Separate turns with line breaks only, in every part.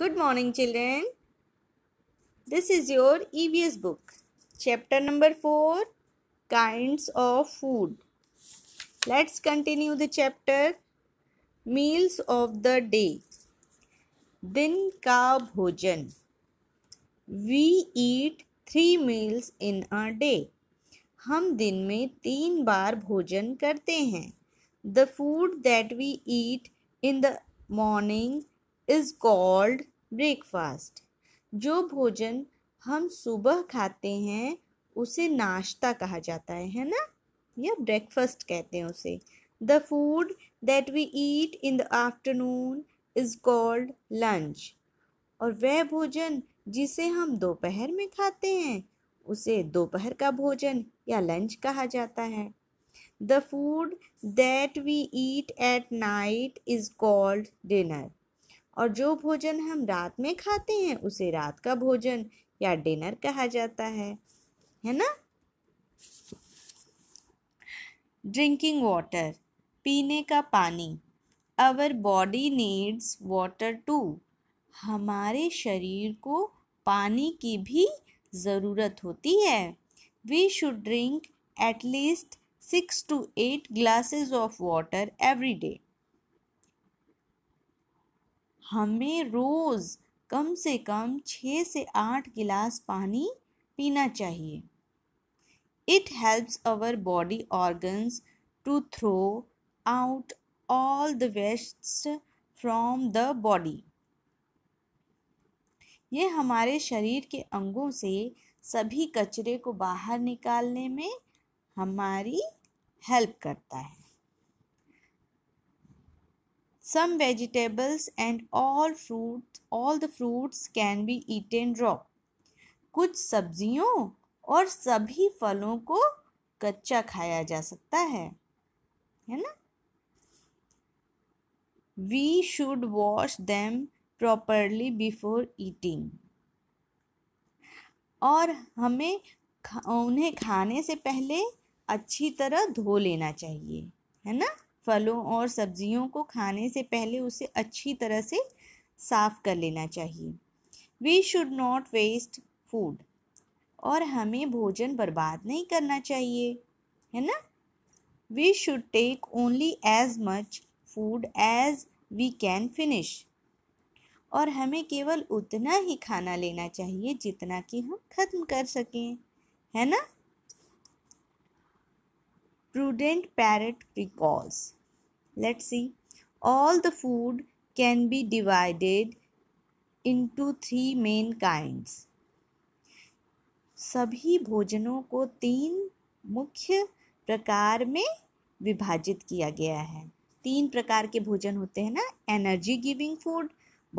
Good morning children this is your EVS book chapter number four kind of food let's continue the chapter meals of the day दिन का भोजन we eat three meals in a day हम दिन में तीन बार भोजन करते हैं the food that we eat in the morning is called breakfast जो भोजन हम सुबह खाते हैं उसे नाश्ता कहा जाता है है ना या ब्रेकफास्ट कहते हैं उसे the food that we eat in the afternoon is called lunch और वह भोजन जिसे हम दोपहर में खाते हैं उसे दोपहर का भोजन या लंच कहा जाता है the food that we eat at night is called dinner और जो भोजन हम रात में खाते हैं उसे रात का भोजन या डिनर कहा जाता है है ना ड्रिंकिंग वाटर पीने का पानी our body needs water too हमारे शरीर को पानी की भी ज़रूरत होती है we should drink at least six to eight glasses of water every day हमें रोज़ कम से कम छः से आठ गिलास पानी पीना चाहिए it helps our body organs to throw out all the waste from the body ये हमारे शरीर के अंगों से सभी कचरे को बाहर निकालने में हमारी हेल्प करता है some vegetables and all fruits all the fruits can be eaten raw कुछ सब्जियों और सभी फलों को कच्चा खाया जा सकता है है ना we should wash them properly before eating और हमें उन्हें खाने से पहले अच्छी तरह धो लेना चाहिए है ना फलों और सब्जियों को खाने से पहले उसे अच्छी तरह से साफ़ कर लेना चाहिए we should not waste food और हमें भोजन बर्बाद नहीं करना चाहिए है ना we should take only as much food as we can finish और हमें केवल उतना ही खाना लेना चाहिए जितना कि हम ख़त्म कर सकें है ना prudent parrot recalls Let's see. All the food can be divided into three main kinds. सभी भोजनों को तीन मुख्य प्रकार में विभाजित किया गया है तीन प्रकार के भोजन होते हैं ना energy giving food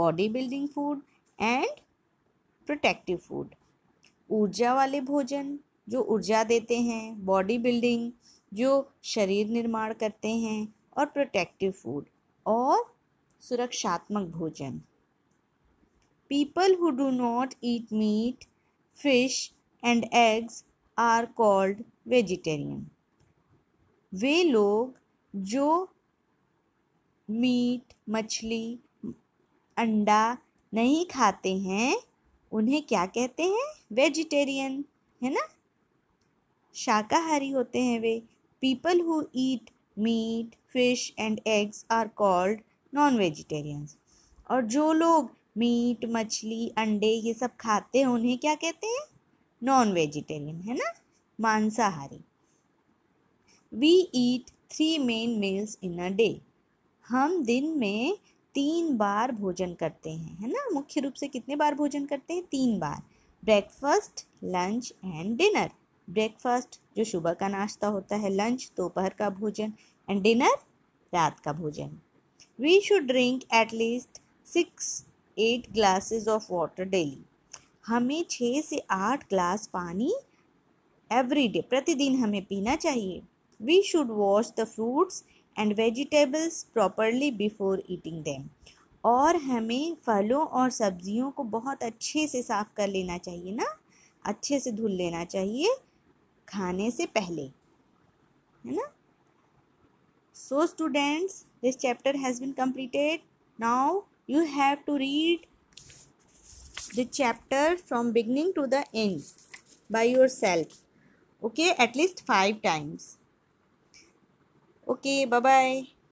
body building food and protective food ऊर्जा वाले भोजन जो ऊर्जा देते हैं बॉडी बिल्डिंग जो शरीर निर्माण करते हैं और प्रोटेक्टिव फूड और सुरक्षात्मक भोजन people who do not eat meat fish and eggs are called vegetarian वे लोग जो मीट मछली अंडा नहीं खाते हैं उन्हें क्या कहते हैं वेजिटेरियन है ना शाकाहारी होते हैं वे people who eat meat fish and eggs are called non vegetarians और जो लोग मीट मछली अंडे ये सब खाते हैं उन्हें क्या कहते हैं नॉन वेजिटेरियन है ना मांसाहारी we eat three main meals in a day हम दिन में तीन बार भोजन करते हैं है ना मुख्य रूप से कितने बार भोजन करते हैं तीन बार breakfast lunch and dinner breakfast जो सुबह का नाश्ता होता है लंच दोपहर का भोजन एंड डिनर रात का भोजन we should drink at least six eight glasses of water daily हमें छः से आठ ग्लास पानी एवरी डे प्रतिदिन हमें पीना चाहिए we should wash the fruits and vegetables properly before eating them और हमें फलों और सब्जियों को बहुत अच्छे से साफ़ कर लेना चाहिए ना अच्छे से धुल लेना चाहिए खाने से पहले है ना so students this chapter has been completed now you have to read the chapter from beginning to the end by yourself okay at least five times okay bye bye